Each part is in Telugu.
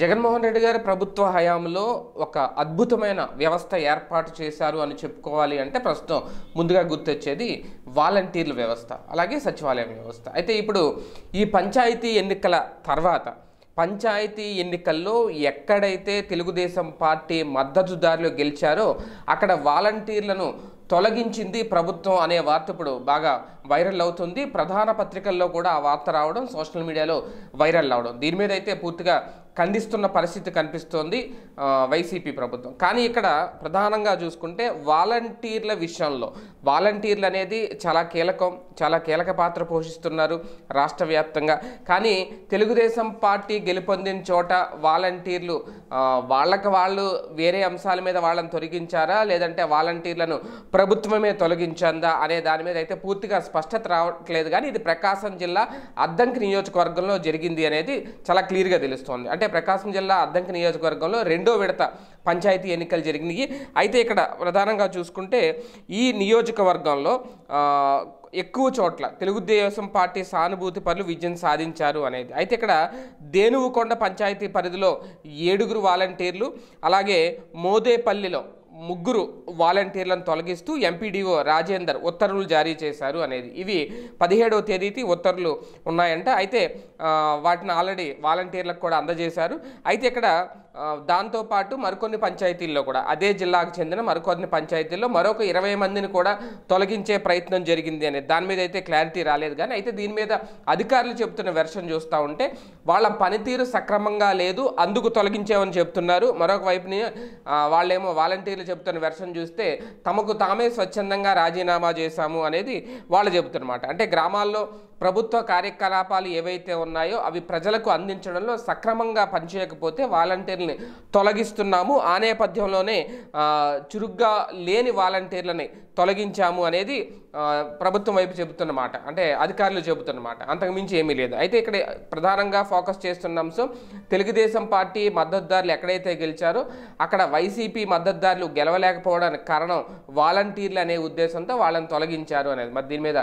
జగన్మోహన్ రెడ్డి గారి ప్రభుత్వ హయాంలో ఒక అద్భుతమైన వ్యవస్థ ఏర్పాటు చేశారు అని చెప్పుకోవాలి అంటే ప్రస్తుతం ముందుగా గుర్తొచ్చేది వాలంటీర్ల వ్యవస్థ అలాగే సచివాలయం వ్యవస్థ అయితే ఇప్పుడు ఈ పంచాయతీ ఎన్నికల తర్వాత పంచాయతీ ఎన్నికల్లో ఎక్కడైతే తెలుగుదేశం పార్టీ మద్దతుదారులు గెలిచారో అక్కడ వాలంటీర్లను తొలగించింది ప్రభుత్వం అనే వార్త ఇప్పుడు బాగా వైరల్ అవుతుంది ప్రధాన పత్రికల్లో కూడా ఆ వార్త రావడం సోషల్ మీడియాలో వైరల్ అవడం దీని మీద అయితే పూర్తిగా ఖండిస్తున్న పరిస్థితి కనిపిస్తోంది వైసీపీ ప్రభుత్వం కానీ ఇక్కడ ప్రధానంగా చూసుకుంటే వాలంటీర్ల విషయంలో వాలంటీర్లు అనేది చాలా కీలకం చాలా కీలక పాత్ర పోషిస్తున్నారు రాష్ట్ర వ్యాప్తంగా కానీ తెలుగుదేశం పార్టీ గెలుపొందిన చోట వాలంటీర్లు వాళ్ళకి వాళ్ళు వేరే అంశాల మీద వాళ్ళని తొలగించారా లేదంటే వాలంటీర్లను ప్రభుత్వమే తొలగించిందా అనే దాని మీద అయితే పూర్తిగా స్పష్టత రావట్లేదు కానీ ఇది ప్రకాశం జిల్లా అద్దంకి నియోజకవర్గంలో జరిగింది అనేది చాలా క్లియర్గా తెలుస్తోంది అంటే ప్రకాశం జిల్లా అద్దంకి నియోజకవర్గంలో రెండో విడత పంచాయతీ ఎన్నికలు జరిగినాయి అయితే ఇక్కడ ప్రధానంగా చూసుకుంటే ఈ నియోజకవర్గంలో ఎక్కువ చోట్ల తెలుగుదేశం పార్టీ సానుభూతి పనులు విజయం సాధించారు అనేది అయితే ఇక్కడ దేనువుకొండ పంచాయతీ పరిధిలో ఏడుగురు వాలంటీర్లు అలాగే మోదేపల్లిలో ముగ్గురు వాలంటీర్లను తొలగిస్తూ ఎంపీడీఓ రాజేందర్ ఉత్తర్వులు జారీ చేశారు అనేది ఇవి పదిహేడవ తేదీకి ఉత్తర్వులు ఉన్నాయంట అయితే వాటిని ఆల్రెడీ వాలంటీర్లకు కూడా అందజేశారు అయితే ఇక్కడ దాంతోపాటు మరికొన్ని పంచాయతీల్లో కూడా అదే జిల్లాకు చెందిన మరికొన్ని పంచాయతీల్లో మరొక ఇరవై మందిని కూడా తొలగించే ప్రయత్నం జరిగింది అనేది దాని మీద అయితే క్లారిటీ రాలేదు కానీ అయితే దీని మీద అధికారులు చెబుతున్న వెర్షన్ చూస్తూ ఉంటే వాళ్ళ పనితీరు సక్రమంగా లేదు అందుకు తొలగించామని చెప్తున్నారు మరొక వైపుని వాళ్ళేమో వాలంటీర్లు చెబుతున్న వెర్షన్ చూస్తే తమకు తామే స్వచ్ఛందంగా రాజీనామా చేశాము అనేది వాళ్ళు చెబుతున్నమాట అంటే గ్రామాల్లో ప్రభుత్వ కార్యకలాపాలు ఏవైతే ఉన్నాయో అవి ప్రజలకు అందించడంలో సక్రమంగా పనిచేయకపోతే వాలంటీర్ని తొలగిస్తున్నాము ఆ నేపథ్యంలోనే చురుగ్గా లేని వాలంటీర్లని తొలగించాము అనేది ప్రభుత్వం వైపు చెబుతున్నమాట అంటే అధికారులు చెబుతున్నమాట అంతకుమించి ఏమీ లేదు అయితే ఇక్కడ ప్రధానంగా ఫోకస్ చేస్తున్న అంశం తెలుగుదేశం పార్టీ మద్దతుదారులు ఎక్కడైతే గెలిచారో అక్కడ వైసీపీ మద్దతుదారులు గెలవలేకపోవడానికి కారణం వాలంటీర్లు అనే ఉద్దేశంతో వాళ్ళని తొలగించారు అనేది మరి దీని మీద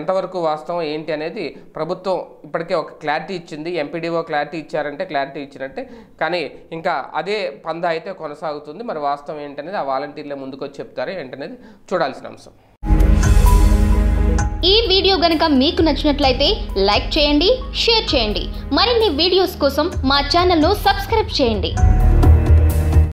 ఎంతవరకు వాస్తవం ఏంటి అనేది ప్రభుత్వం ఇప్పటికే ఒక క్లారిటీ ఇచ్చింది ఎంపీడీఓ క్లారిటీ ఇచ్చారంటే క్లారిటీ ఇచ్చినట్టే కానీ ఇంకా అదే పంద అయితే కొనసాగుతుంది మరి వాస్తవం ఏంటనేది ఆ ముందుకు ముందుకొచ్చి చెప్తారు ఏంటనేది చూడాల్సిన అంశం ఈ వీడియో గనుక మీకు నచ్చినట్లయితే లైక్ చేయండి షేర్ చేయండి మరిన్ని వీడియోస్ కోసం మా ఛానల్ను సబ్స్క్రైబ్ చేయండి